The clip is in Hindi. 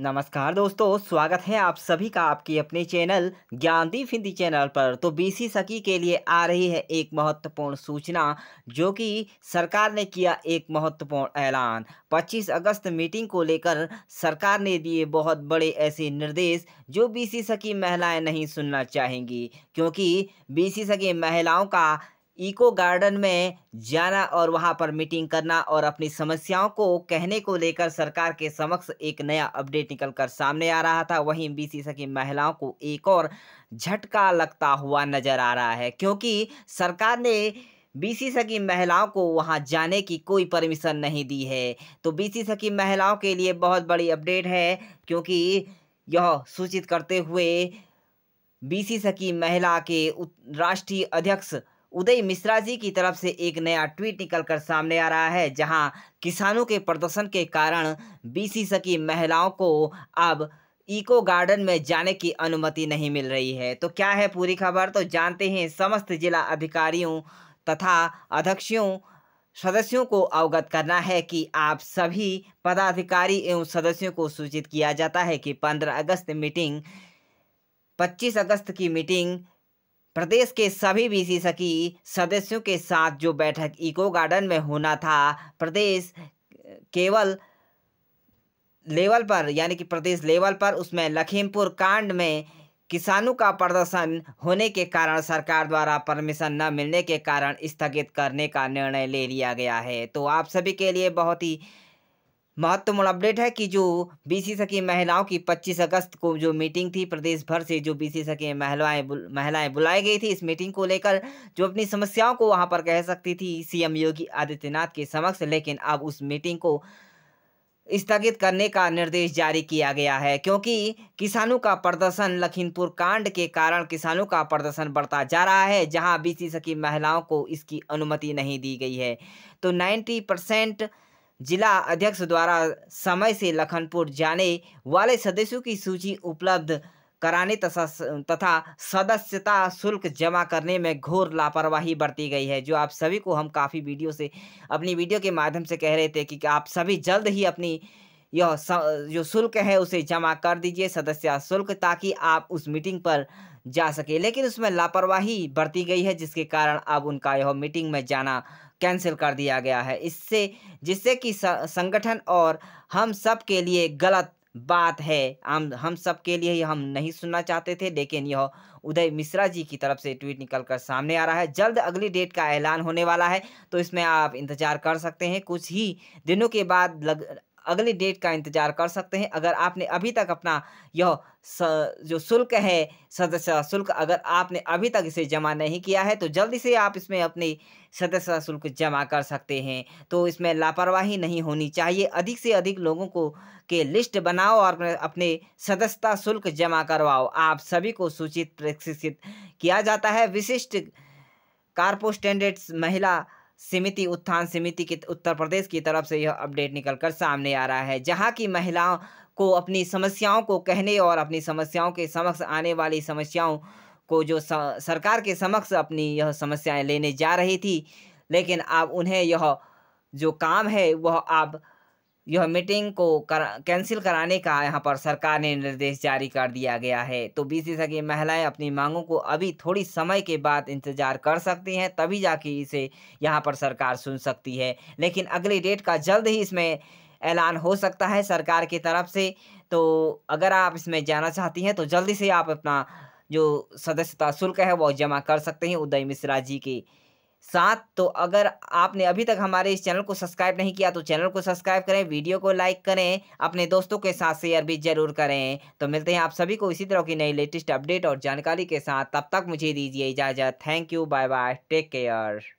नमस्कार दोस्तों स्वागत है आप सभी का आपकी अपने चैनल ज्ञानदीप हिंदी चैनल पर तो बीसी सखी के लिए आ रही है एक महत्वपूर्ण सूचना जो कि सरकार ने किया एक महत्वपूर्ण ऐलान 25 अगस्त मीटिंग को लेकर सरकार ने दिए बहुत बड़े ऐसे निर्देश जो बीसी सखी महिलाएं नहीं सुनना चाहेंगी क्योंकि बीसी सखी महिलाओं का इको गार्डन में जाना और वहां पर मीटिंग करना और अपनी समस्याओं को कहने को लेकर सरकार के समक्ष एक नया अपडेट निकलकर सामने आ रहा था वहीं बीसी सकी महिलाओं को एक और झटका लगता हुआ नजर आ रहा है क्योंकि सरकार ने बीसी सकी महिलाओं को वहां जाने की कोई परमिशन नहीं दी है तो बीसी सकी महिलाओं के लिए बहुत बड़ी अपडेट है क्योंकि यह सूचित करते हुए बीसी सकी महिला के राष्ट्रीय अध्यक्ष उदय मिश्रा जी की तरफ से एक नया ट्वीट निकलकर सामने आ रहा है जहां किसानों के प्रदर्शन के कारण बीसी सकी महिलाओं को अब इको गार्डन में जाने की अनुमति नहीं मिल रही है तो क्या है पूरी खबर तो जानते हैं समस्त जिला अधिकारियों तथा अध्यक्षों सदस्यों को अवगत करना है कि आप सभी पदाधिकारी एवं सदस्यों को सूचित किया जाता है कि 15 अगस्त मीटिंग 25 अगस्त की मीटिंग प्रदेश के सभी बीसी सदस्यों के साथ जो बैठक इको गार्डन में होना था प्रदेश केवल लेवल पर यानी कि प्रदेश लेवल पर उसमें लखीमपुर कांड में किसानों का प्रदर्शन होने के कारण सरकार द्वारा परमिशन न मिलने के कारण स्थगित करने का निर्णय ले लिया गया है तो आप सभी के लिए बहुत ही महत्वपूर्ण अपडेट है कि जो सी सखी महिलाओं की 25 अगस्त को जो मीटिंग थी प्रदेश भर से जो सी सखी महिलाएं बुल, महिलाएं बुलाई गई थी इस मीटिंग को लेकर जो अपनी समस्याओं को वहां पर कह सकती थी सीएम योगी आदित्यनाथ के समक्ष लेकिन अब उस मीटिंग को स्थगित करने का निर्देश जारी किया गया है क्योंकि किसानों का प्रदर्शन लखीमपुर कांड के कारण किसानों का प्रदर्शन बढ़ता जा रहा है जहां बीसी सकी महिलाओं को इसकी अनुमति नहीं दी गई है तो 90 परसेंट जिला अध्यक्ष द्वारा समय से लखनपुर जाने वाले सदस्यों की सूची उपलब्ध कराने तथा तथा सदस्यता शुल्क जमा करने में घोर लापरवाही बरती गई है जो आप सभी को हम काफ़ी वीडियो से अपनी वीडियो के माध्यम से कह रहे थे कि आप सभी जल्द ही अपनी यह जो शुल्क है उसे जमा कर दीजिए सदस्य शुल्क ताकि आप उस मीटिंग पर जा सके लेकिन उसमें लापरवाही बरती गई है जिसके कारण अब उनका यह मीटिंग में जाना कैंसिल कर दिया गया है इससे जिससे कि संगठन और हम सब के लिए गलत बात है हम हम सब के लिए हम नहीं सुनना चाहते थे लेकिन यह उदय मिश्रा जी की तरफ से ट्वीट निकल कर सामने आ रहा है जल्द अगली डेट का ऐलान होने वाला है तो इसमें आप इंतज़ार कर सकते हैं कुछ ही दिनों के बाद लग अगली डेट का इंतजार कर सकते हैं अगर आपने अभी तक अपना यह जो शुल्क है सदस्य शुल्क अगर आपने अभी तक इसे जमा नहीं किया है तो जल्दी से आप इसमें अपनी सदस्य शुल्क जमा कर सकते हैं तो इसमें लापरवाही नहीं होनी चाहिए अधिक से अधिक लोगों को के लिस्ट बनाओ और अपने सदस्यता शुल्क जमा करवाओ आप सभी को सूचित प्रशिक्षित किया जाता है विशिष्ट कारपोस्टेंडेट्स महिला समिति उत्थान समिति की उत्तर प्रदेश की तरफ से यह अपडेट निकलकर सामने आ रहा है जहां की महिलाओं को अपनी समस्याओं को कहने और अपनी समस्याओं के समक्ष आने वाली समस्याओं को जो सरकार के समक्ष अपनी यह समस्याएं लेने जा रही थी लेकिन अब उन्हें यह जो काम है वह अब यह मीटिंग को कर, कैंसिल कराने का यहाँ पर सरकार ने निर्देश जारी कर दिया गया है तो बी सी सकी महिलाएं अपनी मांगों को अभी थोड़ी समय के बाद इंतजार कर सकती हैं तभी जाके इसे यहाँ पर सरकार सुन सकती है लेकिन अगली डेट का जल्द ही इसमें ऐलान हो सकता है सरकार की तरफ से तो अगर आप इसमें जाना चाहती हैं तो जल्दी से आप अपना जो सदस्यता शुल्क है वो जमा कर सकते हैं उदय मिश्रा जी के साथ तो अगर आपने अभी तक हमारे इस चैनल को सब्सक्राइब नहीं किया तो चैनल को सब्सक्राइब करें वीडियो को लाइक करें अपने दोस्तों के साथ शेयर भी जरूर करें तो मिलते हैं आप सभी को इसी तरह की नई लेटेस्ट अपडेट और जानकारी के साथ तब तक मुझे दीजिए इजाज़त thank you bye bye take care